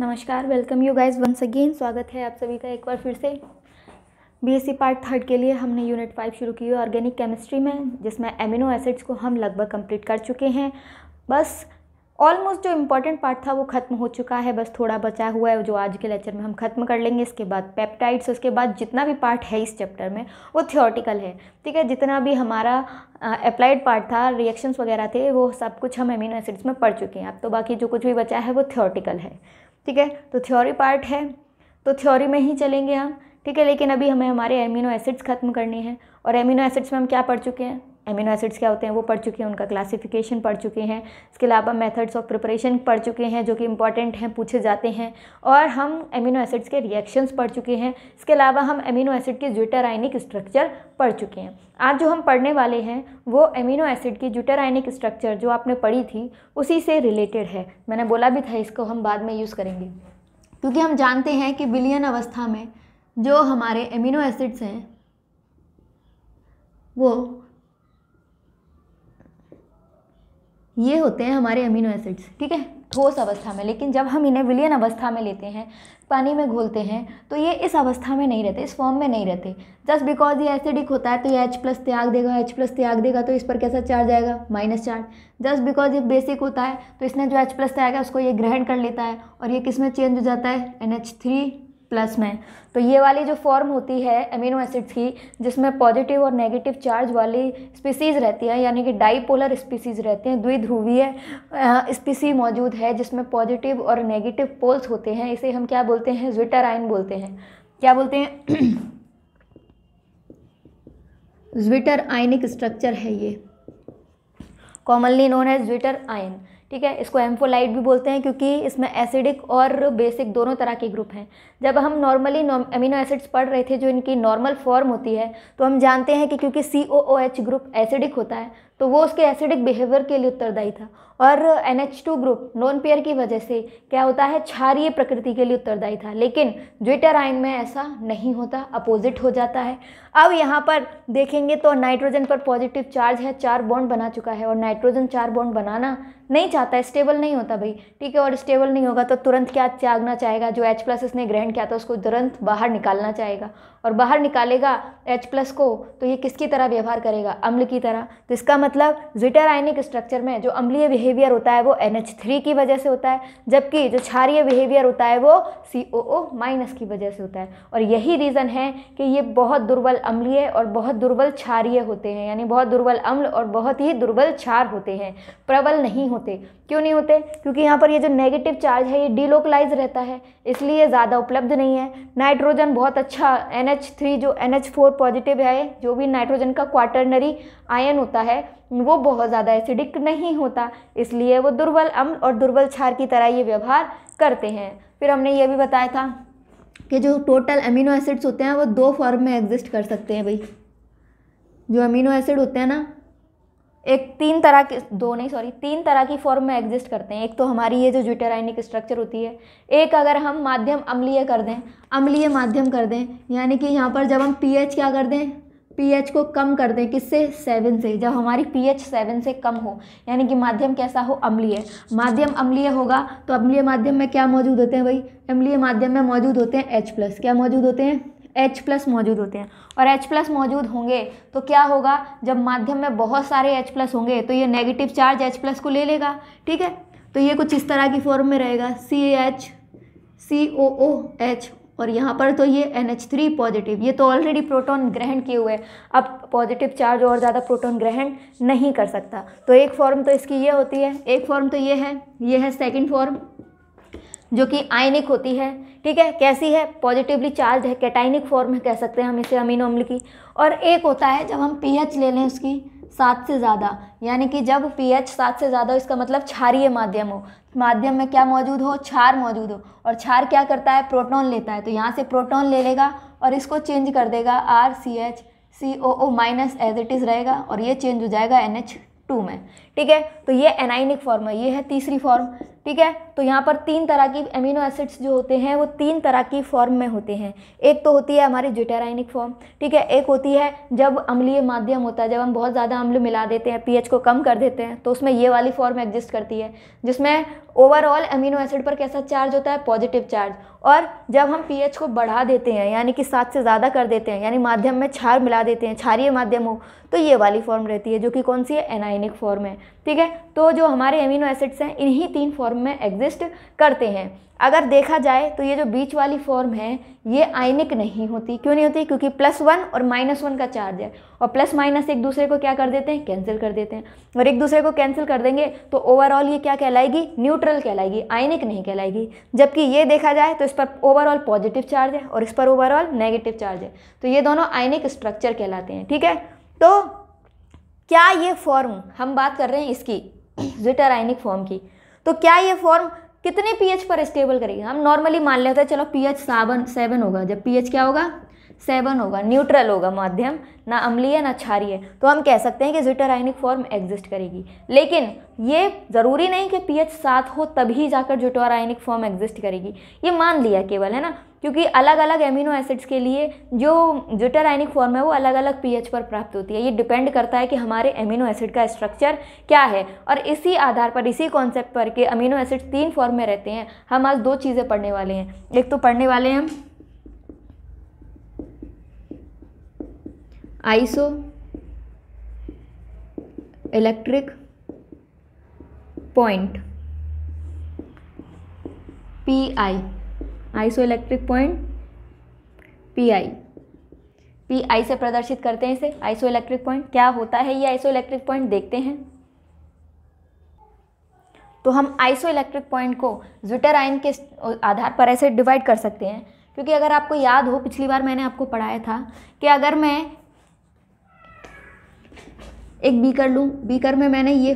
नमस्कार welcome you guys once again स्वागत है आप सभी का एक बार फिर से बीएससी पार्ट थर्ड के लिए हमने यूनिट फाइव शुरू की है ऑर्गेनिक केमिस्ट्री में जिसमें एमिनो एसिड्स को हम लगभग कंप्लीट कर चुके हैं बस ऑलमोस्ट जो इम्पोर्टेंट पार्ट था वो ख़त्म हो चुका है बस थोड़ा बचा हुआ है जो आज के लेक्चर में हम ख़त्म कर लेंगे इसके बाद पेप्टाइड्स उसके बाद जितना भी पार्ट है इस चैप्टर में वो थियोटिकल है ठीक है जितना भी हमारा अप्लाइड पार्ट था रिएक्शंस वगैरह थे वो सब कुछ हम एमिनो एसिड्स में पढ़ चुके हैं अब तो बाकी जो कुछ भी बचा है वो थियोटिकल है ठीक है तो थ्योरी पार्ट है तो थ्योरी में ही चलेंगे हम ठीक है लेकिन अभी हमें हमारे एमिनो एसिड्स ख़त्म करने हैं और एमिनो एसिड्स में हम क्या पढ़ चुके हैं एमिनो एसिड्स क्या होते हैं वो पढ़ चुके हैं उनका क्लासिफिकेशन पढ़ चुके हैं इसके अलावा मेथड्स ऑफ प्रिपरेशन पढ़ चुके हैं जो कि इंपॉर्टेंट हैं पूछे जाते हैं और हम एमिनो एसिड्स के रिएक्शंस पढ़ चुके हैं इसके अलावा हम एमिनो एसिड के ज्यूटराइनिक स्ट्रक्चर पढ़ चुके हैं आज जो हम पढ़ने वाले हैं वो एमिनो एसिड की ज्यूटराइनिक स्ट्रक्चर जो आपने पढ़ी थी उसी से रिलेटेड है मैंने बोला भी था इसको हम बाद में यूज़ करेंगे क्योंकि हम जानते हैं कि बिलियन अवस्था में जो हमारे एमिनो एसिड्स हैं वो ये होते हैं हमारे अमीनो एसिड्स ठीक है ठोस अवस्था में लेकिन जब हम इन्हें विलियन अवस्था में लेते हैं पानी में घोलते हैं तो ये इस अवस्था में नहीं रहते इस फॉर्म में नहीं रहते जस्ट बिकॉज ये एसिडिक होता है तो ये H प्लस त्याग देगा H प्लस त्याग देगा तो इस पर कैसा चार्ज आएगा माइनस चार्ज जस्ट बिकॉज ये बेसिक होता है तो इसने जो H प्लस त्याग है उसको ये ग्रहण कर लेता है और ये किस में चेंज हो जाता है एन एच थ्री प्लस में तो ये वाली जो फॉर्म होती है अमीनो एसिड्स की जिसमें पॉजिटिव और नेगेटिव चार्ज वाली स्पीसीज़ रहती हैं यानी कि डाईपोलर स्पीसीज़ रहती हैं द्विध्रुवीय स्पीसी मौजूद है जिसमें पॉजिटिव और नेगेटिव पोल्स होते हैं इसे हम क्या बोलते हैं ज्विटराइन बोलते हैं क्या बोलते हैं ज्विटर आयनिक स्ट्रक्चर है ये कॉमनली नोन है ज्विटर आयन ठीक है इसको एम्फोलाइट भी बोलते हैं क्योंकि इसमें एसिडिक और बेसिक दोनों तरह के ग्रुप हैं जब हम नॉर्मली अमीनो एसिड्स पढ़ रहे थे जो इनकी नॉर्मल फॉर्म होती है तो हम जानते हैं कि क्योंकि सी ग्रुप एसिडिक होता है तो वो उसके एसिडिक बिहेवियर के लिए उत्तरदायी था और N H two group non pair की वजह से क्या होता है क्षारीय प्रकृति के लिए उत्तरदायी था लेकिन ज्विटर आयन में ऐसा नहीं होता अपोजिट हो जाता है अब यहाँ पर देखेंगे तो नाइट्रोजन पर पॉजिटिव चार्ज है चार बॉन्ड बना चुका है और नाइट्रोजन चार बॉन्ड बनाना नहीं चाहता है स्टेबल नहीं होता भाई ठीक है और स्टेबल नहीं होगा तो तुरंत क्या त्यागना चाहेगा जो एच प्लस इसने ग्रहण किया था उसको तुरंत बाहर निकालना चाहेगा और बाहर निकालेगा H प्लस को तो ये किसकी तरह व्यवहार करेगा अम्ल की तरह तो इसका मतलब जिटर आयनिक स्ट्रक्चर में जो अम्लीय बिहेवियर होता है वो NH3 की वजह से होता है जबकि जो क्षारीय बिहेवियर होता है वो COO माइनस की वजह से होता है और यही रीज़न है कि ये बहुत दुर्बल अम्लीय और बहुत दुर्बल क्षारीय होते हैं यानी बहुत दुर्बल अम्ल और बहुत ही दुर्बल क्षार होते हैं प्रबल नहीं होते क्यों नहीं होते क्योंकि यहाँ पर ये जो नेगेटिव चार्ज है ये डीलोकलाइज रहता है इसलिए ज़्यादा उपलब्ध नहीं है नाइट्रोजन बहुत अच्छा एन थ्री जो एन फोर पॉजिटिव है जो भी नाइट्रोजन का क्वार्टरनरी आयन होता है वो बहुत ज़्यादा एसिडिक नहीं होता इसलिए वो दुर्बल अम्ल और दुर्बल क्षार की तरह ये व्यवहार करते हैं फिर हमने ये भी बताया था कि जो टोटल अमीनो एसिड्स होते हैं वो दो फॉर्म में एग्जिस्ट कर सकते हैं भाई जो अमीनो एसिड होते हैं ना एक तीन तरह के दो नहीं सॉरी तीन तरह की फॉर्म में एग्जिस्ट करते हैं एक तो हमारी ये जो ज्यूटेराइनिक स्ट्रक्चर होती है एक अगर हम माध्यम अम्लीय कर दें अम्लीय माध्यम कर दें यानी कि यहाँ पर जब हम पीएच क्या कर दें पीएच को कम कर दें किससे सेवन से जब हमारी पीएच सेवन से कम हो यानी कि माध्यम कैसा हो अम्लीय माध्यम अम्लीय होगा तो अम्लीय माध्यम में क्या मौजूद होते हैं भाई अम्लीय माध्यम में मौजूद होते हैं एच प्लस क्या मौजूद होते हैं H प्लस मौजूद होते हैं और H प्लस मौजूद होंगे तो क्या होगा जब माध्यम में बहुत सारे H प्लस होंगे तो ये नेगेटिव चार्ज H प्लस को ले लेगा ठीक है तो ये कुछ इस तरह की फॉर्म में रहेगा सी H C O O H और यहाँ पर तो ये एन एच थ्री पॉजिटिव ये तो ऑलरेडी प्रोटॉन ग्रहण किए हुए हैं अब पॉजिटिव चार्ज और ज़्यादा प्रोटॉन ग्रहण नहीं कर सकता तो एक फॉर्म तो इसकी ये होती है एक फॉर्म तो ये है ये है सेकंड फॉर्म जो कि आयनिक होती है ठीक है कैसी है पॉजिटिवली चार्ज है कैटाइनिक फॉर्म है कह सकते हैं हम इसे अमीनो अम्ल की और एक होता है जब हम पीएच ले लें उसकी सात से ज़्यादा यानी कि जब पीएच सात से ज़्यादा इसका मतलब क्षारीय माध्यम हो माध्यम में क्या मौजूद हो क्षार मौजूद हो और क्षार क्या करता है प्रोटोन लेता है तो यहाँ से प्रोटोन ले लेगा और इसको चेंज कर देगा R C H C O O minus as it is रहेगा और ये चेंज हो जाएगा एन एच टू में ठीक है तो ये एनाइनिक फॉर्म है ये है तीसरी फॉर्म ठीक है तो यहाँ पर तीन तरह की अमीनो एसिड्स जो होते हैं वो तीन तरह की फॉर्म में होते हैं एक तो होती है हमारी जुटेराइनिक फॉर्म ठीक है एक होती है जब अम्लीय माध्यम होता है जब हम बहुत ज़्यादा अम्ल मिला देते हैं पीएच को कम कर देते हैं तो उसमें ये वाली फॉर्म एग्जिस्ट करती है जिसमें ओवरऑल अमीनो एसिड पर कैसा चार्ज होता है पॉजिटिव चार्ज और जब हम पीएच को बढ़ा देते हैं यानी कि सात से ज़्यादा कर देते हैं यानी माध्यम में क्षार मिला देते हैं क्षारीय माध्यम हो तो ये वाली फॉर्म रहती है जो कि कौन सी है एनाइनिक फॉर्म है ठीक है तो जो हमारे अमीनो एसिड्स हैं इन्हीं तीन फॉर्म में एग्जिस्ट करते हैं अगर देखा जाए तो ये जो बीच वाली फॉर्म है ये आयनिक नहीं होती क्यों नहीं होती क्योंकि प्लस वन और माइनस वन का चार्ज है और प्लस माइनस एक दूसरे को क्या कर देते हैं कैंसिल कर देते हैं और एक दूसरे को कैंसिल कर देंगे तो ओवरऑल ये क्या कहलाएगी न्यूट्रल कहलाएगी आयनिक नहीं कहलाएगी जबकि ये देखा जाए तो इस पर ओवरऑल पॉजिटिव चार्ज है और इस पर ओवरऑल नेगेटिव चार्ज है तो ये दोनों आयनिक स्ट्रक्चर कहलाते हैं ठीक है तो क्या ये फॉर्म हम बात कर रहे हैं इसकी जिटर आयनिक फॉर्म की तो क्या ये फॉर्म कितने पीएच पर स्टेबल करेगी हम नॉर्मली मान लेते हैं चलो पीएच सावन सेवन होगा जब पीएच क्या होगा सेवन होगा न्यूट्रल होगा माध्यम ना अम्लीय ना क्षारीय तो हम कह सकते हैं कि जिटर आयनिक फॉर्म एग्जिस्ट करेगी लेकिन ये ज़रूरी नहीं कि पीएच सात हो तभी जाकर जुटोर आयनिक फॉर्म एग्जिस्ट करेगी ये मान लिया केवल है ना क्योंकि अलग अलग एमिनो एसिड्स के लिए जो जुटर आयनिक फॉर्म है वो अलग अलग पीएच पर प्राप्त होती है ये डिपेंड करता है कि हमारे एमिनो एसिड का स्ट्रक्चर क्या है और इसी आधार पर इसी कॉन्सेप्ट पर कि अमीनो एसिड तीन फॉर्म में रहते हैं हम आज दो चीज़ें पढ़ने वाले हैं एक तो पढ़ने वाले हैं हम isoelectric point P I isoelectric point P I P I से प्रदर्शित करते हैं इसे आइसो इलेक्ट्रिक पॉइंट क्या होता है ये आइसो इलेक्ट्रिक पॉइंट देखते हैं तो हम आइसो इलेक्ट्रिक पॉइंट को ज्विटर आयन के आधार पर ऐसे डिवाइड कर सकते हैं क्योंकि अगर आपको याद हो पिछली बार मैंने आपको पढ़ाया था कि अगर मैं एक बीकर लूँ बीकर में मैंने ये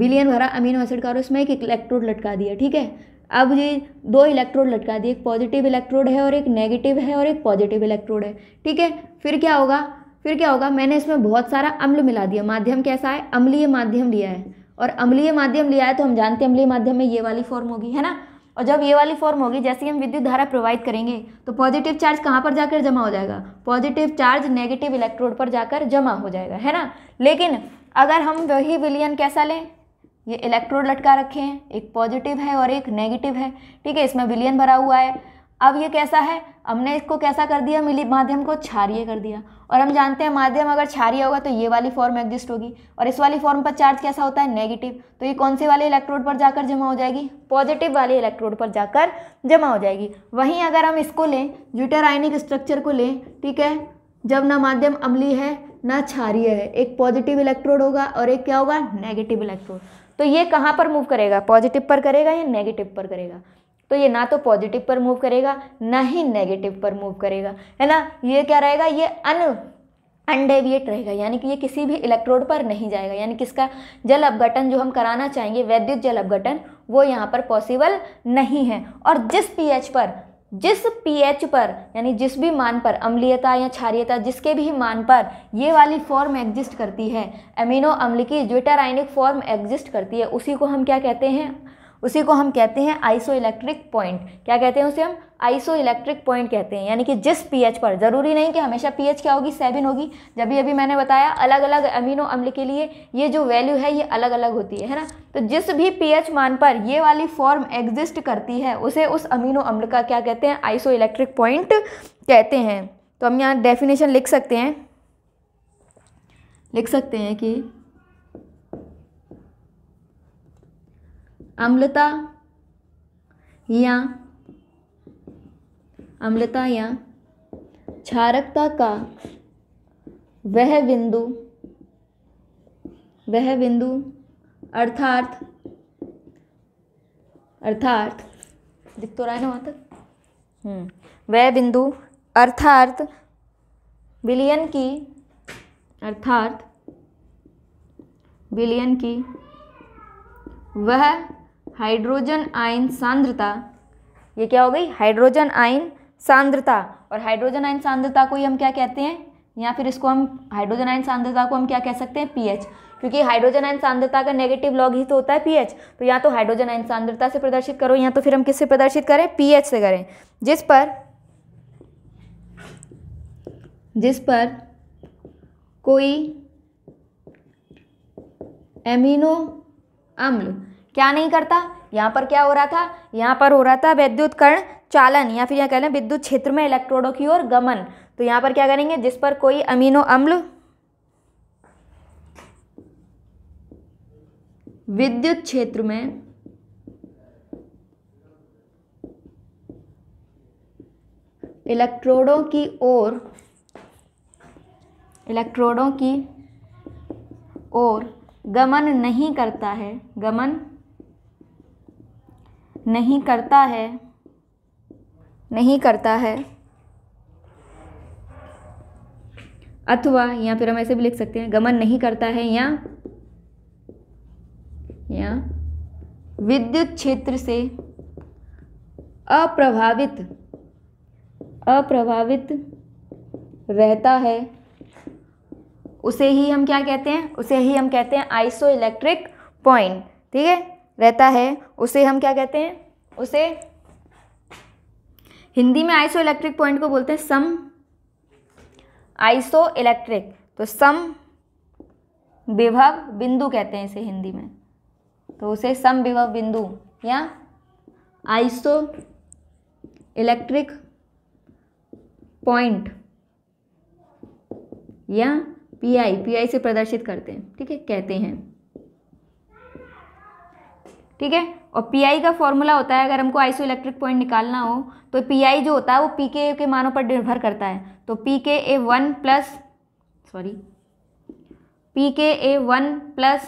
बिलियन भरा अमीनो एसिड का और उसमें एक इलेक्ट्रोड लटका दिया ठीक है अब ये दो इलेक्ट्रोड लटका दिए एक पॉजिटिव इलेक्ट्रोड है और एक नेगेटिव है और एक पॉजिटिव इलेक्ट्रोड है ठीक है फिर क्या होगा फिर क्या होगा मैंने इसमें बहुत सारा अम्ल मिला दिया माध्यम कैसा है अम्लीय माध्यम लिया है और अम्लीय माध्यम लिया है तो हम जानते हैं अम्लीय माध्यम में ये वाली फॉर्म होगी है ना और जब ये वाली फॉर्म होगी जैसे हम विद्युत धारा प्रोवाइड करेंगे तो पॉजिटिव चार्ज कहाँ पर जाकर जमा हो जाएगा पॉजिटिव चार्ज नेगेटिव इलेक्ट्रोड पर जाकर जमा हो जाएगा है ना लेकिन अगर हम वही विलियन कैसा लें ये इलेक्ट्रोड लटका रखे हैं एक पॉजिटिव है और एक नेगेटिव है ठीक है इसमें विलियन भरा हुआ है अब ये कैसा है हमने इसको कैसा कर दिया मिली माध्यम को क्षारिय कर दिया और हम जानते हैं माध्यम अगर क्षारिय होगा तो ये वाली फॉर्म एग्जिस्ट होगी और इस वाली फॉर्म पर चार्ज कैसा होता है नेगेटिव तो ये कौन से वाले इलेक्ट्रोड पर जाकर जमा हो जाएगी पॉजिटिव वाले इलेक्ट्रोड पर जाकर जमा हो जाएगी वहीं अगर हम इसको लें ज्यूटर आयनिक स्ट्रक्चर को लें ठीक है जब ना माध्यम अमली है ना क्षारिय है एक पॉजिटिव इलेक्ट्रोड होगा और एक क्या होगा नेगेटिव इलेक्ट्रोड तो ये कहाँ पर मूव करेगा पॉजिटिव पर करेगा या नेगेटिव पर करेगा तो ये ना तो पॉजिटिव पर मूव करेगा ना ही नेगेटिव पर मूव करेगा है ना ये क्या रहेगा ये अन अनडेविएट रहेगा यानी कि ये किसी भी इलेक्ट्रोड पर नहीं जाएगा यानी कि इसका जल अपघटन जो हम कराना चाहेंगे वैद्युत जल अपघटन वो यहाँ पर पॉसिबल नहीं है और जिस पीएच पर जिस पीएच पर यानी जिस भी मान पर अम्लीयता या क्षारियता जिसके भी मान पर ये वाली फॉर्म एग्जिस्ट करती है अमीनो अम्ल की आइनिक फॉर्म एग्जिस्ट करती है उसी को हम क्या कहते हैं उसी को हम कहते हैं आइसो इलेक्ट्रिक पॉइंट क्या कहते हैं उसे हम आइसो इलेक्ट्रिक पॉइंट कहते हैं यानी कि जिस पीएच पर ज़रूरी नहीं कि हमेशा पीएच क्या होगी सेवन होगी जब भी अभी मैंने बताया अलग अलग अमीनो अम्ल के लिए ये जो वैल्यू है ये अलग अलग होती है है ना तो जिस भी पीएच मान पर ये वाली फॉर्म एग्जिस्ट करती है उसे उस अमीनो अम्ल का क्या कहते हैं आइसो इलेक्ट्रिक पॉइंट कहते हैं तो हम यहाँ डेफिनेशन लिख सकते हैं लिख सकते हैं कि अम्लता या अम्लता या क्षारकता का वह बिंदु वह बिंदु अर्थार्थ अर्थात दिख तो रहा है ना वहाँ तक हम्म, वह बिंदु अर्थार्थ विलियन की अर्थार्थ विलियन की वह हाइड्रोजन आयन सांद्रता ये क्या हो गई हाइड्रोजन आयन सांद्रता और हाइड्रोजन आयन सांद्रता को ही हम क्या कहते हैं या फिर इसको हम हाइड्रोजन आयन सांद्रता को हम क्या कह सकते हैं पीएच क्योंकि हाइड्रोजन आयन सांद्रता का नेगेटिव लॉग ही तो होता है पीएच तो या तो हाइड्रोजन आयन सांद्रता से प्रदर्शित करो या तो फिर हम किससे प्रदर्शित करें पीएच से करें जिस पर जिस पर कोई एमिनो अम्ल क्या नहीं करता यहाँ पर क्या हो रहा था यहाँ पर हो रहा था विद्युत कर्ण चालन या फिर यहाँ कह लें विद्युत क्षेत्र में इलेक्ट्रोडों की ओर गमन तो यहाँ पर क्या करेंगे जिस पर कोई अमीनो अम्ल विद्युत क्षेत्र में इलेक्ट्रोडों की ओर इलेक्ट्रोडों की ओर गमन नहीं करता है गमन नहीं करता है नहीं करता है अथवा या फिर हम ऐसे भी लिख सकते हैं गमन नहीं करता है या या विद्युत क्षेत्र से अप्रभावित अप्रभावित रहता है उसे ही हम क्या कहते हैं उसे ही हम कहते हैं आइसो इलेक्ट्रिक पॉइंट ठीक है रहता है उसे हम क्या कहते हैं उसे हिंदी में आइसो इलेक्ट्रिक पॉइंट को बोलते हैं सम आइसो इलेक्ट्रिक तो सम विभव बिंदु कहते हैं इसे हिंदी में तो उसे सम विभव बिंदु या आइसो इलेक्ट्रिक पॉइंट या पीआई पीआई से प्रदर्शित करते हैं ठीक है कहते हैं ठीक है और पी आई का फॉर्मूला होता है अगर हमको आइसो इलेक्ट्रिक पॉइंट निकालना हो तो पी आई जो होता है वो पी के के मानों पर निर्भर करता है तो P K A one plus sorry P K A one plus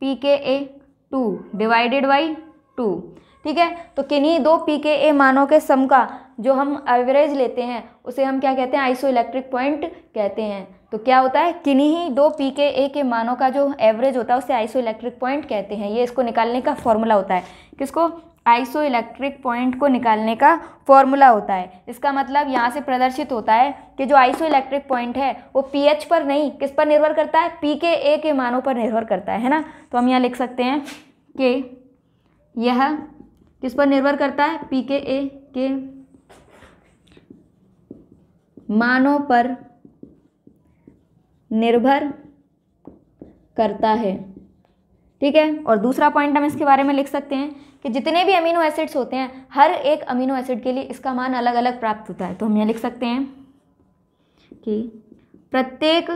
P K A two divided by two ठीक है तो किन्हीं दो पी के ए मानों के सम का जो हम एवरेज लेते हैं उसे हम क्या कहते हैं आइसो इलेक्ट्रिक पॉइंट कहते हैं तो क्या होता है किन्हीं ही दो पी के ए के मानों का जो एवरेज होता है उसे आइसो इलेक्ट्रिक पॉइंट कहते हैं ये इसको निकालने का फॉर्मूला होता है किसको आइसो इलेक्ट्रिक पॉइंट को निकालने का फॉर्मूला होता है इसका मतलब यहाँ से प्रदर्शित होता है कि जो आइसो इलेक्ट्रिक पॉइंट है वो एच पर नहीं किस पर निर्भर करता है पी के ए के मानों पर निर्भर करता है है ना तो हम यहाँ लिख सकते हैं कि यह किस पर निर्भर करता है पी के ए के मानों पर निर्भर करता है ठीक है और दूसरा पॉइंट हम इसके बारे में लिख सकते हैं कि जितने भी अमीनो एसिड्स होते हैं हर एक अमीनो एसिड के लिए इसका मान अलग अलग प्राप्त होता है तो हम यह लिख सकते हैं कि प्रत्येक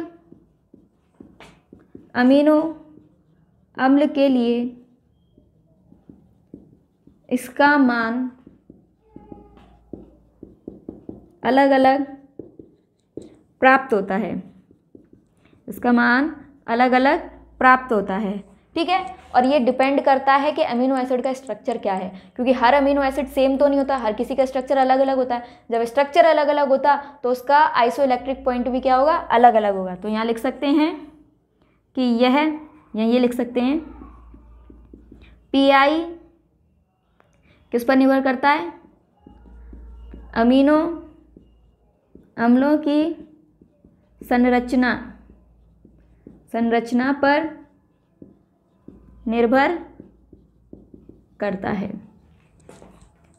अमीनो अम्ल के लिए इसका मान अलग अलग प्राप्त होता है इसका मान अलग अलग प्राप्त होता है ठीक है और ये डिपेंड करता है कि अमीनो एसिड का स्ट्रक्चर क्या है क्योंकि हर अमीनो एसिड सेम तो नहीं होता हर किसी का स्ट्रक्चर अलग अलग होता है जब स्ट्रक्चर अलग अलग होता तो उसका आइसो इलेक्ट्रिक पॉइंट भी क्या होगा अलग अलग होगा तो यहाँ लिख सकते हैं कि यह या ये लिख सकते हैं पी आई किस पर निर्भर करता है अमीनो अम्लों की संरचना संरचना पर निर्भर करता है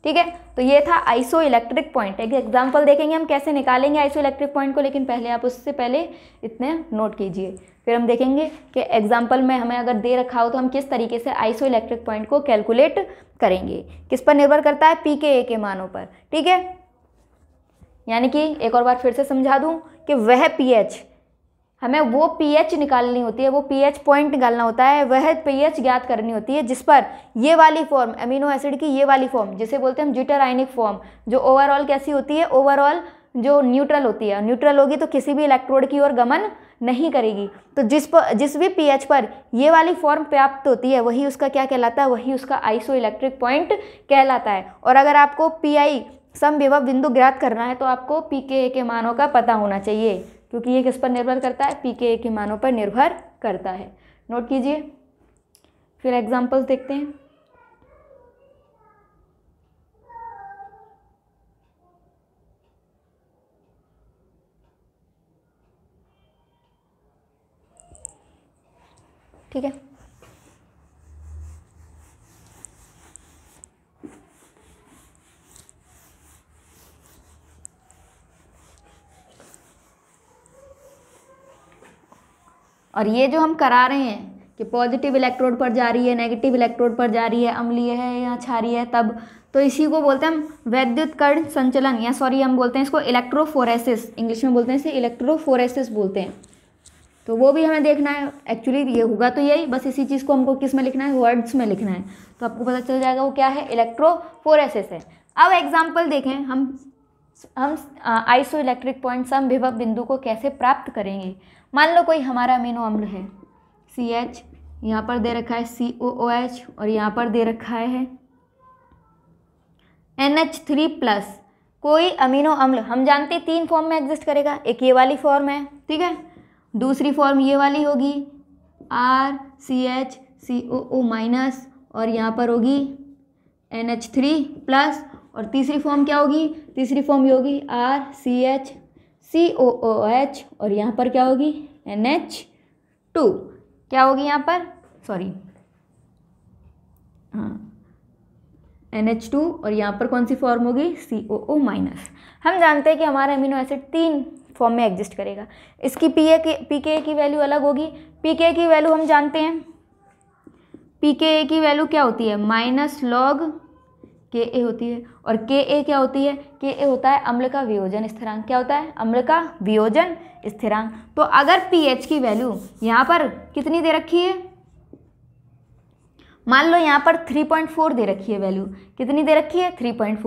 ठीक है तो ये था आइसो इलेक्ट्रिक पॉइंट एक एग्जाम्पल देखेंगे हम कैसे निकालेंगे आइसो इलेक्ट्रिक पॉइंट को लेकिन पहले आप उससे पहले इतने नोट कीजिए फिर हम देखेंगे कि एग्जाम्पल में हमें अगर दे रखा हो तो हम किस तरीके से आइसो इलेक्ट्रिक पॉइंट को कैलकुलेट करेंगे किस पर निर्भर करता है पी के ए के मानों पर ठीक है यानी कि एक और बार फिर से समझा दूँ कि वह पी एच हमें वो पीएच निकालनी होती है वो पीएच पॉइंट निकालना होता है वह पीएच ज्ञात करनी होती है जिस पर ये वाली फॉर्म अमीनो एसिड की ये वाली फॉर्म जिसे बोलते हैं हम जिटर आयनिक फॉर्म जो ओवरऑल कैसी होती है ओवरऑल जो न्यूट्रल होती है न्यूट्रल होगी तो किसी भी इलेक्ट्रोड की ओर गमन नहीं करेगी तो जिस पर जिस भी पी पर ये वाली फॉर्म प्राप्त होती है वही उसका क्या कहलाता है वही उसका आइसो इलेक्ट्रिक पॉइंट कहलाता है और अगर आपको पी आई सम विभव बिंदु ज्ञात करना है तो आपको पी के मानों का पता होना चाहिए क्योंकि ये किस पर निर्भर करता है पी के ए के मानों पर निर्भर करता है नोट कीजिए फिर एग्जाम्पल्स देखते हैं ठीक है और ये जो हम करा रहे हैं कि पॉजिटिव इलेक्ट्रोड पर जा रही है नेगेटिव इलेक्ट्रोड पर जा रही है अम्लीय है या छारी है तब तो इसी को बोलते हैं हम वैद्युत कर्ण संचलन या सॉरी हम बोलते हैं इसको इलेक्ट्रोफोरेसिस इंग्लिश में बोलते हैं इसे इलेक्ट्रोफोरेसिस बोलते हैं तो वो भी हमें देखना है एक्चुअली ये होगा तो यही बस इसी चीज़ को हमको किस में लिखना है वर्ड्स में लिखना है तो आपको पता चल जाएगा वो क्या है इलेक्ट्रोफोरेसिस है अब एग्जाम्पल देखें हम हम आइसो इलेक्ट्रिक पॉइंट सम विभव बिंदु को कैसे प्राप्त करेंगे मान लो कोई हमारा अमीनो अम्ल है सी एच यहाँ पर दे रखा है सी ओ ओ एच और यहाँ पर दे रखा है एन एच थ्री प्लस कोई अमीनो अम्ल हम जानते हैं तीन फॉर्म में एग्जिस्ट करेगा एक ये वाली फॉर्म है ठीक है दूसरी फॉर्म ये वाली होगी R C H C O O minus और यहाँ पर होगी एन एच थ्री प्लस और तीसरी फॉर्म क्या होगी तीसरी फॉर्म ये होगी R C H C O O H और यहाँ पर क्या होगी एन एच टू क्या होगी यहाँ पर सॉरी हाँ एन एच टू और यहाँ पर कौन सी फॉर्म होगी सी ओ ओ माइनस हम जानते हैं कि हमारा अमीनो एसिड तीन फॉर्म में एग्जिस्ट करेगा इसकी पी ए पी के ए की वैल्यू अलग होगी पी के ए की वैल्यू हम जानते हैं पी के ए की वैल्यू क्या होती है माइनस लॉग के ए होती है और के ए क्या होती है के ए होता है अम्ल का वियोजन स्थिरांक क्या होता है अम्ल का वियोजन स्थिरांक तो अगर एच की वैल्यू यहाँ पर कितनी दे रखी है मान लो यहाँ पर 3.4 दे रखी है वैल्यू कितनी दे रखी है 3.4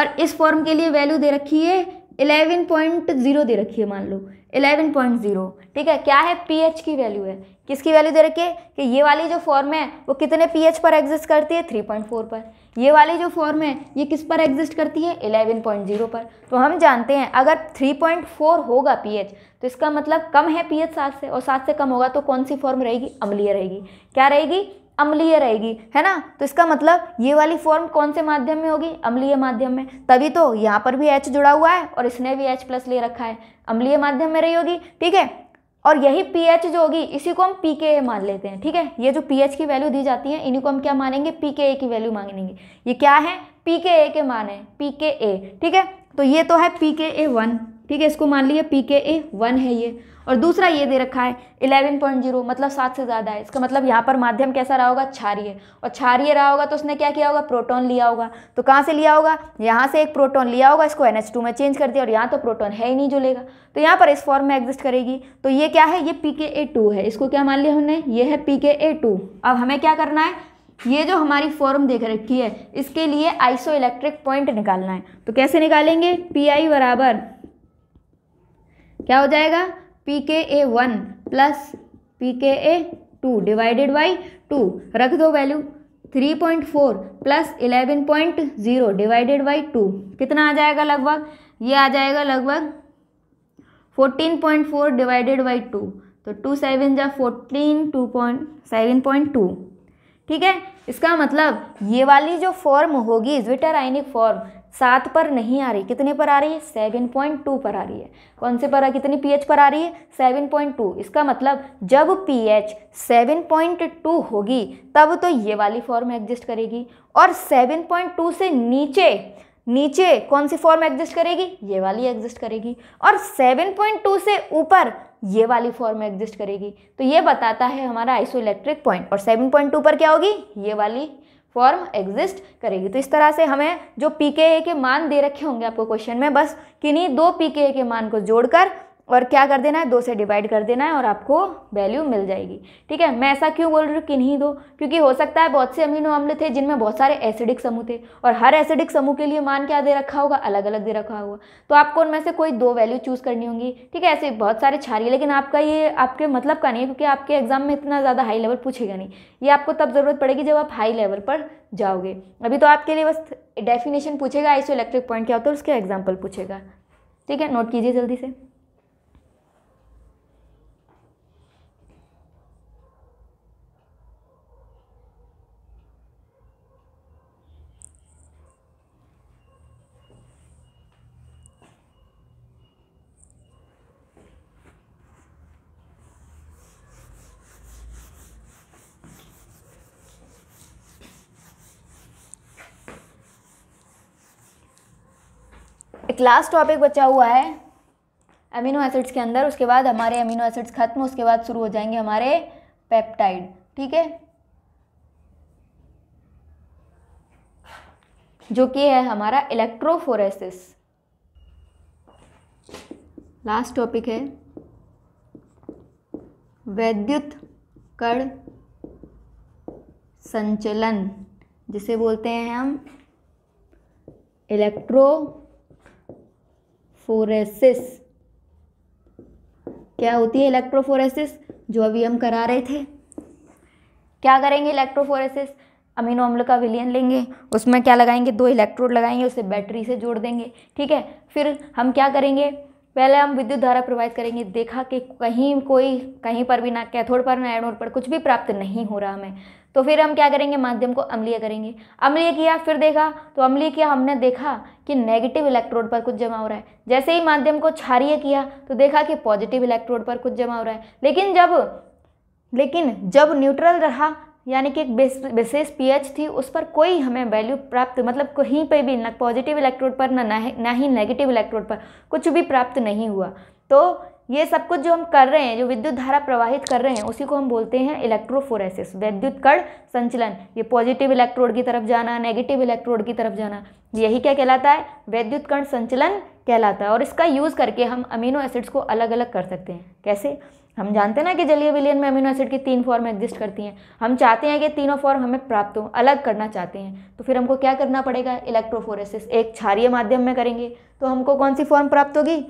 और इस फॉर्म के लिए वैल्यू दे रखी है 11.0 दे रखी है मान लो 11.0 ठीक है क्या है पीएच की वैल्यू है किसकी वैल्यू दे रखी है कि ये वाली जो फॉर्म है वो कितने पीएच पर एग्जिस्ट करती है 3.4 पर ये वाली जो फॉर्म है ये किस पर एग्जिस्ट करती है 11.0 पर तो हम जानते हैं अगर 3.4 होगा पीएच तो इसका मतलब कम है पीएच सात से और सात से कम होगा तो कौन सी फॉर्म रहेगी अम्लीय रहेगी क्या रहेगी अम्लीय रहेगी है ना तो इसका मतलब ये वाली फॉर्म कौन से माध्यम में होगी अम्लीय माध्यम में तभी तो यहाँ पर भी एच जुड़ा हुआ है और इसने भी एच प्लस ले रखा है अम्लीय माध्यम में रही होगी ठीक है और यही पीएच जो होगी इसी को हम पी के ए मान लेते हैं ठीक है ये जो पीएच की वैल्यू दी जाती है इन्हीं को हम क्या मानेंगे पी के ए की वैल्यू मांगेंगे ये क्या है पी के ए के मान है पी के ए ठीक है तो ये तो है पी के ए वन ठीक है इसको मान लिया पी के ए वन है ये और दूसरा ये दे रखा है 11.0 मतलब सात से ज़्यादा है इसका मतलब यहाँ पर माध्यम कैसा रहा होगा छारिय और छारिय रहा होगा तो उसने क्या किया होगा प्रोटॉन लिया होगा तो कहाँ से लिया होगा यहाँ से एक प्रोटॉन लिया होगा इसको एन में चेंज कर दिया और यहाँ तो प्रोटोन है ही नहीं जो लेगा तो यहाँ पर इस फॉर्म में एग्जिस्ट करेगी तो ये क्या है ये पी है इसको क्या मान लिया हमने ये है पी अब हमें क्या करना है ये जो हमारी फॉर्म देख रखी है इसके लिए आइसो इलेक्ट्रिक पॉइंट निकालना है तो कैसे निकालेंगे पी आई बराबर क्या हो जाएगा P K A one plus P K A two divided by two रख दो value three point four plus eleven point zero divided by two कितना आ जाएगा लगभग ये आ जाएगा लगभग fourteen point four divided by two तो टू सेवन जा fourteen two point seven point two ठीक है इसका मतलब ये वाली जो फॉर्म होगी ज्विटर आइनिक फॉर्म सात पर नहीं आ रही कितने पर आ रही है सेवन पॉइंट टू पर आ रही है कौन से पर आ कितनी पीएच पर आ रही है सेवन पॉइंट टू इसका मतलब जब पीएच सेवन पॉइंट टू होगी तब तो ये वाली फॉर्म एग्जिस्ट करेगी और सेवन पॉइंट टू से नीचे नीचे कौन सी फॉर्म एग्जिस्ट करेगी ये वाली एग्जिस्ट करेगी और सेवन पॉइंट टू से ऊपर ये वाली फॉर्म में एग्जिस्ट करेगी तो ये बताता है हमारा आइसो इलेक्ट्रिक पॉइंट और सेवन पॉइंट टू पर क्या होगी ये वाली फॉर्म एग्जिस्ट करेगी तो इस तरह से हमें जो पी के मान दे रखे होंगे आपको क्वेश्चन में बस किन्हीं दो पी के मान को जोड़कर और क्या कर देना है दो से डिवाइड कर देना है और आपको वैल्यू मिल जाएगी ठीक है मैं ऐसा क्यों बोल रही हूँ किन्हीं दो क्योंकि हो सकता है बहुत से अमीनो अम्ल थे जिनमें बहुत सारे एसिडिक समूह थे और हर एसिडिक समूह के लिए मान क्या दे रखा होगा अलग अलग दे रखा होगा तो आपको उनमें से कोई दो वैल्यू चूज़ करनी होगी ठीक है ऐसे बहुत सारे छारी लेकिन आपका ये आपके मतलब का नहीं है क्योंकि आपके एग्जाम में इतना ज़्यादा हाई लेवल पूछेगा नहीं ये आपको तब ज़रूरत पड़ेगी जब आप हाई लेवल पर जाओगे अभी तो आपके लिए बस डेफिनेशन पूछेगा आइसो इलेक्ट्रिक पॉइंट क्या होता है उसके एग्जाम्पल पूछेगा ठीक है नोट कीजिए जल्दी से लास्ट टॉपिक बचा हुआ है अमीनो एसिड्स के अंदर उसके बाद हमारे अमीनो एसिड्स खत्म उसके बाद शुरू हो जाएंगे हमारे पेप्टाइड ठीक है जो कि है हमारा इलेक्ट्रोफोरेसिस लास्ट टॉपिक है वैद्युत कण संचलन जिसे बोलते हैं हम इलेक्ट्रो इलेक्ट्रोफोरेसिस क्या होती है इलेक्ट्रोफोरेसिस जो अभी हम करा रहे थे क्या करेंगे इलेक्ट्रोफोरेसिस अमीनो अम्ल का विलियन लेंगे उसमें क्या लगाएंगे दो इलेक्ट्रोड लगाएंगे उसे बैटरी से जोड़ देंगे ठीक है फिर हम क्या करेंगे पहले हम विद्युत धारा प्रवाहित करेंगे देखा कि कहीं कोई कहीं पर भी ना कैथोड पर ना एनोड पर कुछ भी प्राप्त नहीं हो रहा हमें तो फिर हम क्या करेंगे माध्यम को अम्लीय करेंगे अम्लीय किया फिर देखा तो अम्लीय किया हमने देखा कि नेगेटिव इलेक्ट्रोड पर कुछ जमा हो रहा है जैसे ही माध्यम को क्षारिय किया तो देखा कि पॉजिटिव इलेक्ट्रोड पर कुछ जमा हो रहा है लेकिन जब लेकिन जब न्यूट्रल रहा यानी कि एक विशेष पीएच थी उस पर कोई हमें वैल्यू प्राप्त मतलब कहीं पर भी ना पॉजिटिव इलेक्ट्रोड पर ना ना ही नेगेटिव इलेक्ट्रोड पर कुछ भी प्राप्त नहीं हुआ तो ये सब कुछ जो हम कर रहे हैं जो विद्युत धारा प्रवाहित कर रहे हैं उसी को हम बोलते हैं इलेक्ट्रोफोरेसिस वैद्युत कण संचलन ये पॉजिटिव इलेक्ट्रोड की तरफ जाना नेगेटिव इलेक्ट्रोड की तरफ जाना यही क्या कहलाता है वैद्युत कण संचलन कहलाता है और इसका यूज़ करके हम अमीनो एसिड्स को अलग अलग कर सकते हैं कैसे हम जानते हैं ना कि जलीय विलयन में अमीनो एसिड की तीन फॉर्म एग्जिस्ट करती हैं हम चाहते हैं कि तीनों फॉर्म हमें प्राप्त हो अलग करना चाहते हैं तो फिर हमको क्या करना पड़ेगा इलेक्ट्रोफोरेसिस एक क्षारीय माध्यम में करेंगे तो हमको कौन सी फॉर्म प्राप्त होगी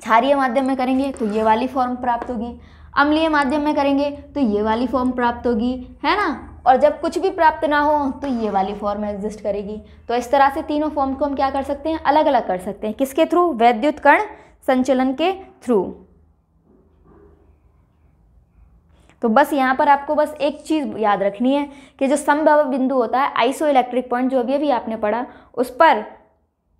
क्षारीय माध्यम में करेंगे तो ये वाली फॉर्म प्राप्त होगी अम्लीय माध्यम में करेंगे तो ये वाली फॉर्म प्राप्त होगी है ना और जब कुछ भी प्राप्त ना हो तो ये वाली फॉर्म एग्जिस्ट करेगी तो इस तरह से तीनों फॉर्म को हम क्या कर सकते हैं अलग अलग कर सकते हैं किसके थ्रू वैद्युत कण संचलन के थ्रू तो बस यहाँ पर आपको बस एक चीज़ याद रखनी है कि जो संभव बिंदु होता है आइसो इलेक्ट्रिक पॉइंट जो अभी अभी आपने पढ़ा उस पर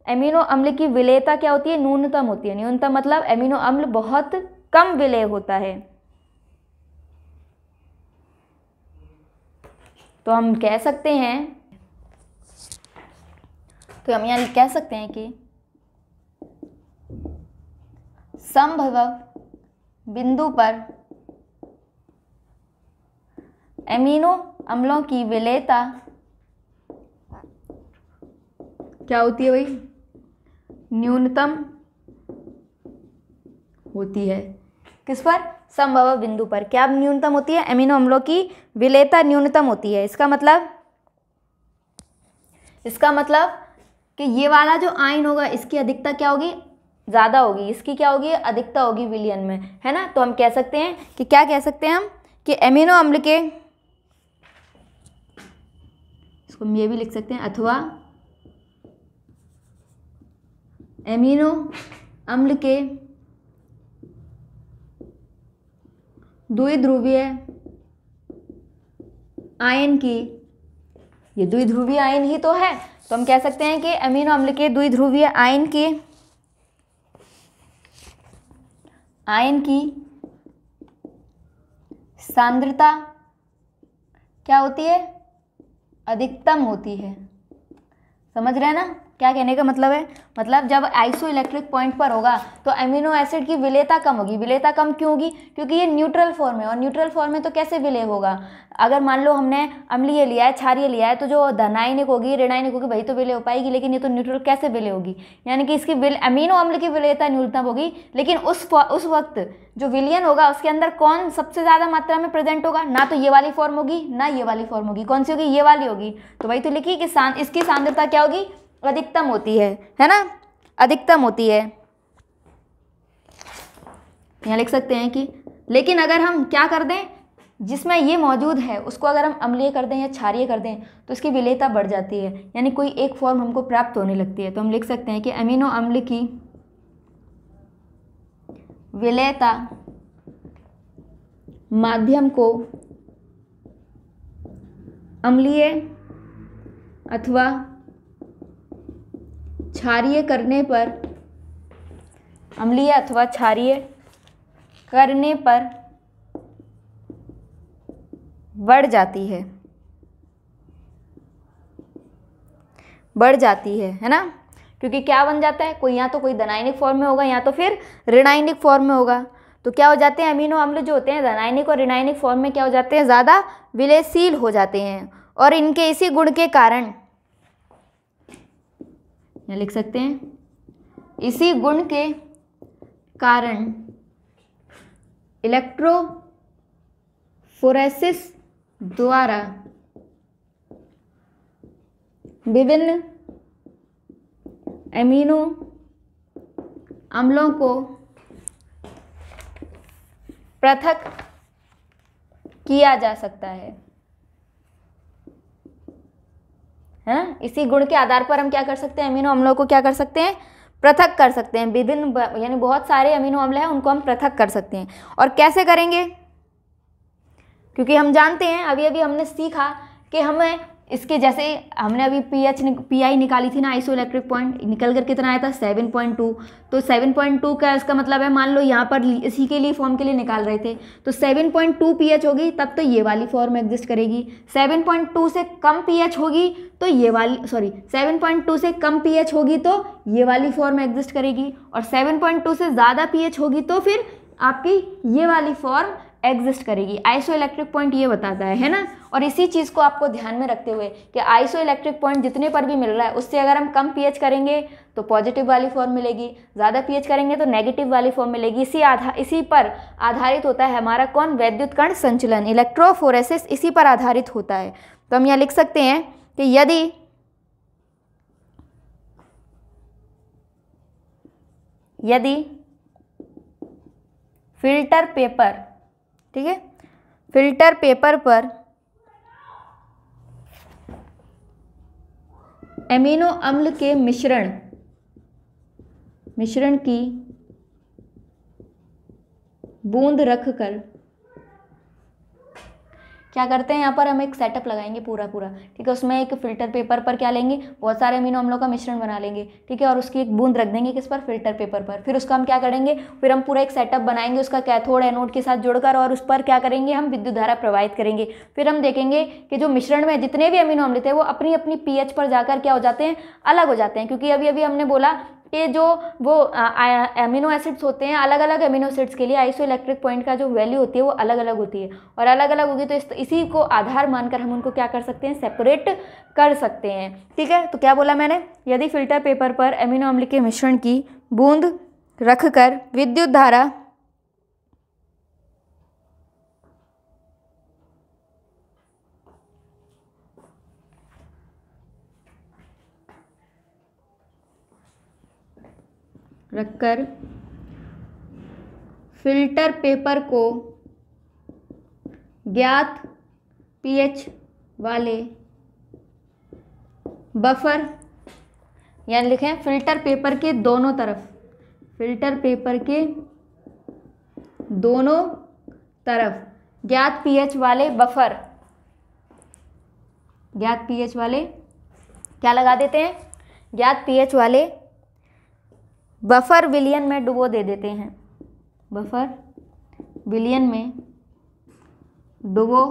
एमिनो अम्ल की विलेयता क्या होती है न्यूनतम होती है न्यूनतम मतलब एमिनो अम्ल बहुत कम विलय होता है तो हम कह सकते हैं तो हम यहाँ कह सकते हैं कि संभव बिंदु पर एमिनो अम्लों की विलेयता क्या होती है भाई न्यूनतम होती है किस पर संभव बिंदु पर क्या न्यूनतम होती है एमिनो अम्लों की विलेता न्यूनतम होती है इसका मतलब इसका मतलब कि ये वाला जो आयन होगा इसकी अधिकता क्या होगी ज़्यादा होगी इसकी क्या होगी अधिकता होगी विलियन में है ना तो हम कह सकते हैं कि क्या कह सकते हैं हम कि एमिनो अम्ल के इसको हम ये भी लिख सकते हैं अथवा एमिनो अम्ल के द्विध्रुवीय आयन की ये द्विध्रुवीय आयन ही तो है तो हम कह सकते हैं कि अमीनो अम्ल के द्विध्रुवीय आयन के आयन की सांद्रता क्या होती है अधिकतम होती है समझ रहे हैं ना क्या कहने का मतलब है मतलब जब आइसो इलेक्ट्रिक पॉइंट पर होगा तो अमीनो एसिड की विलेता कम होगी विलेता कम क्यों होगी क्योंकि ये न्यूट्रल फॉर्म है और न्यूट्रल फॉर्म में तो कैसे विलय होगा अगर मान लो हमने अम्लीय लिया है क्षारीय लिया है तो जो धनाइनिक होगी ऋणाइनिक होगी वही तो विलय हो पाएगी लेकिन ये तो न्यूट्रल कैसे विलय होगी यानी कि इसकी विल अमीनो अम्ल की विलेता न्यूनतम होगी लेकिन उस उस वक्त जो विलियन होगा उसके अंदर कौन सबसे ज़्यादा मात्रा में प्रेजेंट होगा ना तो ये वाली फॉर्म होगी ना ये वाली फॉर्म होगी कौन सी होगी ये वाली होगी तो वही तो लिखी कि इसकी सांद्रता क्या होगी अधिकतम होती है है ना अधिकतम होती है यहाँ लिख सकते हैं कि लेकिन अगर हम क्या कर दें जिसमें ये मौजूद है उसको अगर हम अम्लीय कर दें या क्षारिय कर दें तो इसकी विलेयता बढ़ जाती है यानी कोई एक फॉर्म हमको प्राप्त होने लगती है तो हम लिख सकते हैं कि अमीनो अम्ल की विलेयता माध्यम को अम्लीय अथवा क्षारिय करने पर अम्लीय अथवा क्षारिय करने पर बढ़ जाती है बढ़ जाती है है ना क्योंकि क्या बन जाता है कोई या तो कोई धनायनिक फॉर्म में होगा या तो फिर ऋणायनिक फॉर्म में होगा तो क्या हो जाते हैं अमीनो अम्ल जो होते हैं धनायनिक और ऋणाइनिक फॉर्म में क्या हो जाते हैं ज़्यादा विलयशील हो जाते हैं और इनके इसी गुण के कारण या लिख सकते हैं इसी गुण के कारण इलेक्ट्रोफोरेसिस द्वारा विभिन्न एमिनो अम्लों को पृथक किया जा सकता है है ना इसी गुण के आधार पर हम क्या कर सकते हैं अमीनो अम्लों को क्या कर सकते हैं पृथक कर सकते हैं विभिन्न यानी बहुत सारे अमीनो अम्ल हैं उनको हम पृथक कर सकते हैं और कैसे करेंगे क्योंकि हम जानते हैं अभी अभी हमने सीखा कि हमें इसके जैसे हमने अभी पी एच पी आई निकाली थी ना आइसो इलेक्ट्रिक पॉइंट निकल कर कितना तो आया था सेवन पॉइंट टू तो सेवन पॉइंट टू का इसका मतलब है मान लो यहाँ पर इसी के लिए फॉर्म के लिए निकाल रहे थे तो seven point two P H होगी तब तो ये वाली फॉर्म एग्जिस्ट करेगी सेवन पॉइंट टू से कम पी एच होगी तो ये वाली सॉरी सेवन पॉइंट टू से कम पी एच होगी तो ये वाली फॉर्म एग्जिस्ट करेगी और सेवन पॉइंट टू से ज़्यादा पी एच होगी तो फिर आपकी ये वाली फॉर्म एग्जिस्ट करेगी आइसो इलेक्ट्रिक पॉइंट ये बताता है है ना और इसी चीज़ को आपको ध्यान में रखते हुए कि आइसो इलेक्ट्रिक पॉइंट जितने पर भी मिल रहा है उससे अगर हम कम पीएच करेंगे तो पॉजिटिव वाली फॉर्म मिलेगी ज़्यादा पीएच करेंगे तो नेगेटिव वाली फॉर्म मिलेगी इसी आधा इसी पर आधारित होता है हमारा कौन वैद्युत कर्ण संचलन इलेक्ट्रोफोरेसिस इसी पर आधारित होता है तो हम यहाँ लिख सकते हैं कि यदि यदि फिल्टर पेपर ठीक है फिल्टर पेपर पर एमिनो अम्ल के मिश्रण मिश्रण की बूंद रखकर क्या करते हैं यहाँ पर हम एक सेटअप लगाएंगे पूरा पूरा ठीक है उसमें एक फिल्टर पेपर पर क्या लेंगे बहुत सारे अमीनो अम्लों का मिश्रण बना लेंगे ठीक है और उसकी एक बूंद रख देंगे किस पर फिल्टर पेपर पर फिर उसका हम क्या करेंगे फिर हम पूरा एक सेटअप बनाएंगे उसका कैथोड एनोड के साथ जोड़कर और उस पर क्या करेंगे हम विद्युत धारा प्रवाहित करेंगे फिर हम देखेंगे कि जो मिश्रण में जितने भी अमीनो अम्ल थे वो अपनी अपनी पीएच पर जाकर क्या हो जाते हैं अलग हो जाते हैं क्योंकि अभी अभी हमने बोला के जो वो एमिनो एसिड्स होते हैं अलग अलग एमिनो एसिड्स के लिए आइसो इलेक्ट्रिक पॉइंट का जो वैल्यू होती है वो अलग अलग होती है और अलग अलग होगी तो इस, इसी को आधार मानकर हम उनको क्या कर सकते हैं सेपरेट कर सकते हैं ठीक है तो क्या बोला मैंने यदि फिल्टर पेपर पर एमिनो अम्ल के मिश्रण की बूंद रखकर विद्युत धारा रखकर फिल्टर पेपर को ज्ञात पीएच वाले बफर यानी लिखें फिल्टर पेपर के दोनों तरफ फिल्टर पेपर के दोनों तरफ ज्ञात पीएच वाले बफर ज्ञात पीएच वाले क्या लगा देते हैं ज्ञात पीएच वाले बफर विलियन में डुबो दे देते हैं बफर विलियन में डुबो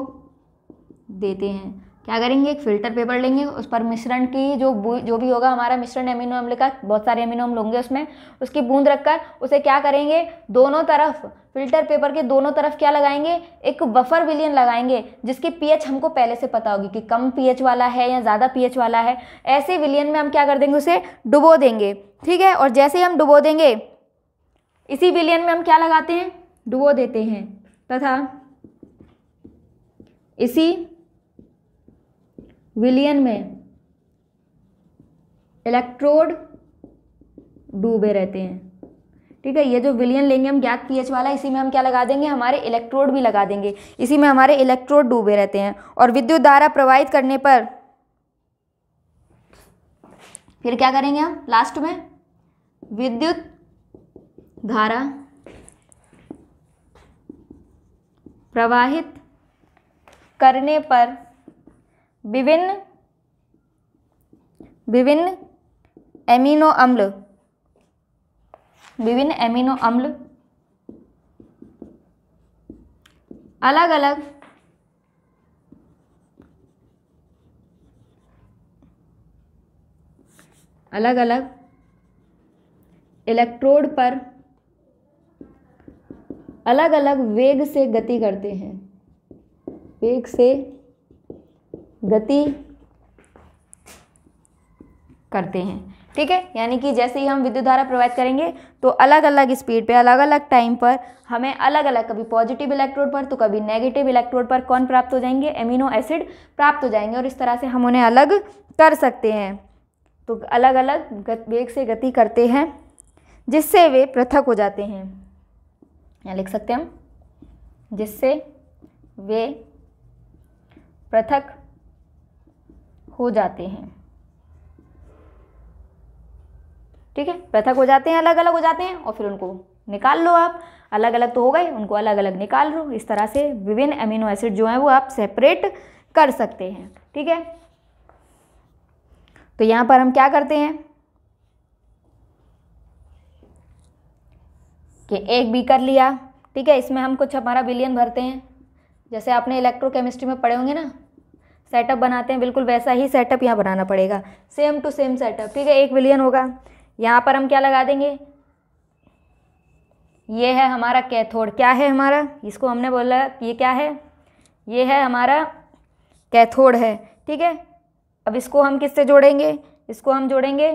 देते हैं क्या करेंगे एक फिल्टर पेपर लेंगे उस पर मिश्रण की जो जो भी होगा हमारा मिश्रण एमिनो अम्ल का बहुत सारे एमिनो अम्ल होंगे उसमें उसकी बूंद रखकर उसे क्या करेंगे दोनों तरफ फिल्टर पेपर के दोनों तरफ क्या लगाएंगे एक बफर विलियन लगाएंगे जिसकी पीएच हमको पहले से पता होगी कि कम पीएच वाला है या ज़्यादा पीएच वाला है ऐसे विलियन में हम क्या कर देंगे उसे डुबो देंगे ठीक है और जैसे ही हम डुबो देंगे इसी विलियन में हम क्या लगाते हैं डुबो देते हैं तथा इसी विलियन में इलेक्ट्रोड डूबे रहते हैं ठीक है ये जो विलियन लेंगे हम ज्ञात पीएच वाला इसी में हम क्या लगा देंगे हमारे इलेक्ट्रोड भी लगा देंगे इसी में हमारे इलेक्ट्रोड डूबे रहते हैं और विद्युत धारा प्रवाहित करने पर फिर क्या करेंगे हम लास्ट में विद्युत धारा प्रवाहित करने पर विभिन्न विभिन्न एमिनो अम्ल विभिन्न एमिनो अम्ल अलग अलग अलग अलग इलेक्ट्रोड पर अलग अलग वेग से गति करते हैं वेग से गति करते हैं ठीक है यानी कि जैसे ही हम विद्युत धारा प्रोवाइड करेंगे तो अलग अलग स्पीड पे अलग अलग टाइम पर हमें अलग अलग कभी पॉजिटिव इलेक्ट्रोड पर तो कभी नेगेटिव इलेक्ट्रोड पर कौन प्राप्त हो जाएंगे एमिनो एसिड प्राप्त हो जाएंगे और इस तरह से हम उन्हें अलग कर सकते हैं तो अलग अलग वेग से गति करते हैं जिससे वे पृथक हो जाते हैं यहाँ लिख सकते हैं हम जिससे वे पृथक हो जाते हैं ठीक है पृथक हो जाते हैं अलग अलग हो जाते हैं और फिर उनको निकाल लो आप अलग अलग तो हो गए उनको अलग अलग निकाल लो इस तरह से विभिन्न अमीनो एसिड जो हैं वो आप सेपरेट कर सकते हैं ठीक है तो यहाँ पर हम क्या करते हैं कि एक बी कर लिया ठीक है इसमें हम कुछ हमारा बिलियन भरते हैं जैसे आपने इलेक्ट्रोकेमिस्ट्री में पढ़े होंगे ना सेटअप बनाते हैं बिल्कुल वैसा ही सेटअप यहाँ बनाना पड़ेगा सेम टू सेम सेटअप ठीक है एक विलियन होगा यहाँ पर हम क्या लगा देंगे ये है हमारा कैथोड क्या है हमारा इसको हमने बोला ये क्या है ये है हमारा कैथोड है ठीक है अब इसको हम किससे जोड़ेंगे इसको हम जोड़ेंगे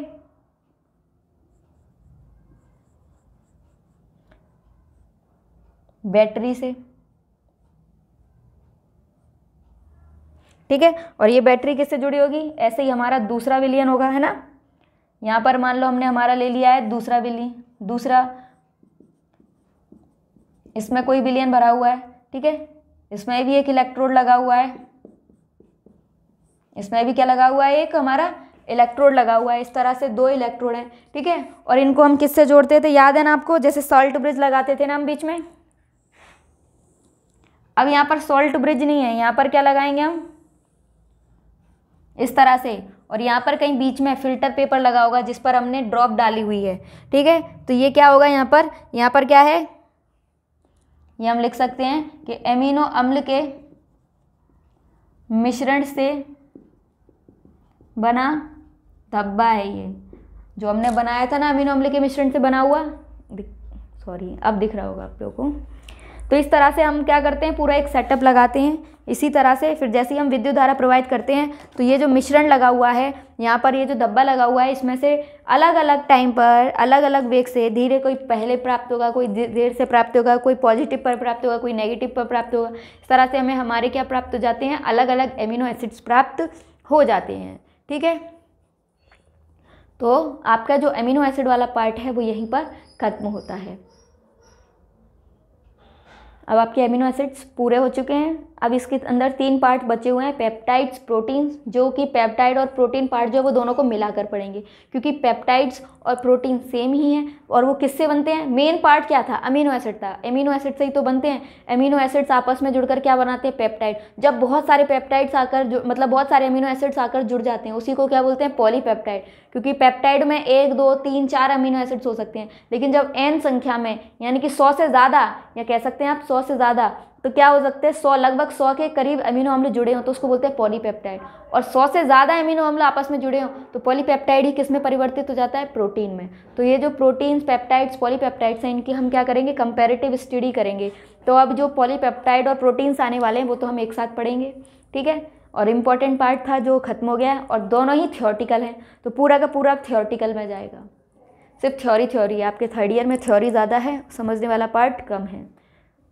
बैटरी से ठीक है और ये बैटरी किससे जुड़ी होगी ऐसे ही हमारा दूसरा विलियन होगा है ना यहाँ पर मान लो हमने हमारा ले लिया है दूसरा विलियन दूसरा इसमें कोई विलियन भरा हुआ है ठीक है इसमें भी एक इलेक्ट्रोड लगा हुआ है इसमें भी क्या लगा हुआ है एक हमारा इलेक्ट्रोड लगा हुआ है इस तरह से दो इलेक्ट्रोड हैं ठीक है और इनको हम किससे जोड़ते थे याद है ना आपको जैसे सॉल्ट ब्रिज लगाते थे ना हम बीच में अब यहाँ पर सॉल्ट ब्रिज नहीं है यहाँ पर क्या लगाएंगे हम इस तरह से और यहाँ पर कहीं बीच में फिल्टर पेपर लगा होगा जिस पर हमने ड्रॉप डाली हुई है ठीक है तो ये क्या होगा यहाँ पर यहाँ पर क्या है ये हम लिख सकते हैं कि एमिनो अम्ल के मिश्रण से बना धब्बा है ये जो हमने बनाया था ना अमीनो अम्ल के मिश्रण से बना हुआ सॉरी अब दिख रहा होगा आप लोगों को तो इस तरह से हम क्या करते हैं पूरा एक सेटअप लगाते हैं इसी तरह से फिर जैसे ही हम विद्युत धारा प्रवाहित करते हैं तो ये जो मिश्रण लगा हुआ है यहाँ पर ये जो धब्बा लगा हुआ है इसमें से अलग अलग टाइम पर अलग अलग वेग से धीरे कोई पहले प्राप्त होगा कोई देर से प्राप्त होगा कोई पॉजिटिव पर प्राप्त होगा कोई नेगेटिव पर प्राप्त होगा इस तरह से हमें हमारे क्या प्राप्त हो जाते हैं अलग अलग एमिनो एसिड्स प्राप्त हो जाते हैं ठीक है तो आपका जो एमिनो एसिड वाला पार्ट है वो यहीं पर ख़त्म होता है अब आपके एमिनो एसिड्स पूरे हो चुके हैं अब इसके अंदर तीन पार्ट बचे हुए हैं पेप्टाइड्स प्रोटीन्स जो कि पेप्टाइड और प्रोटीन पार्ट जो है वो दोनों को मिलाकर पड़ेंगे क्योंकि पेप्टाइड्स और प्रोटीन सेम ही हैं और वो किससे बनते हैं मेन पार्ट क्या था अमीनो एसिड था अमीनो एसिड से ही तो बनते हैं अमीनो एसिड्स आपस में जुड़कर क्या बनाते हैं पेप्टाइड जब बहुत सारे पेप्टाइड्स आकर मतलब बहुत सारे अमीनो एसिड्स आकर जुड़ जाते हैं उसी को क्या बोलते हैं पॉलीपेप्टाइड क्योंकि पेप्टाइड में एक दो तीन चार अमीनो एसिड्स हो सकते हैं लेकिन जब एन संख्या में यानी कि सौ से ज़्यादा या कह सकते हैं आप सौ से ज़्यादा तो क्या हो सकते हैं सौ लगभग सौ के करीब अमीनो अम्ल जुड़े हों तो उसको बोलते हैं पॉलीपेप्टाइड और सौ से ज़्यादा अमीनो अम्ल आपस में जुड़े हों तो पॉलीपेप्टाइड ही किस में परिवर्तित हो जाता है प्रोटीन में तो ये जो प्रोटीन्स पेप्टाइड्स पॉलीपेप्टाइड्स हैं इनकी हम क्या करेंगे कंपेरेटिव स्टडी करेंगे तो अब जो पॉलीपेप्टाइड और प्रोटीन्स आने वाले हैं वो तो हम एक साथ पढ़ेंगे ठीक है और इम्पॉर्टेंट पार्ट था जो ख़त्म हो गया है और दोनों ही थियोरटिकल हैं तो पूरा का पूरा अब थियोरटिकल में जाएगा सिर्फ थ्योरी थ्योरी आपके थर्ड ईयर में थ्योरी ज़्यादा है समझने वाला पार्ट कम है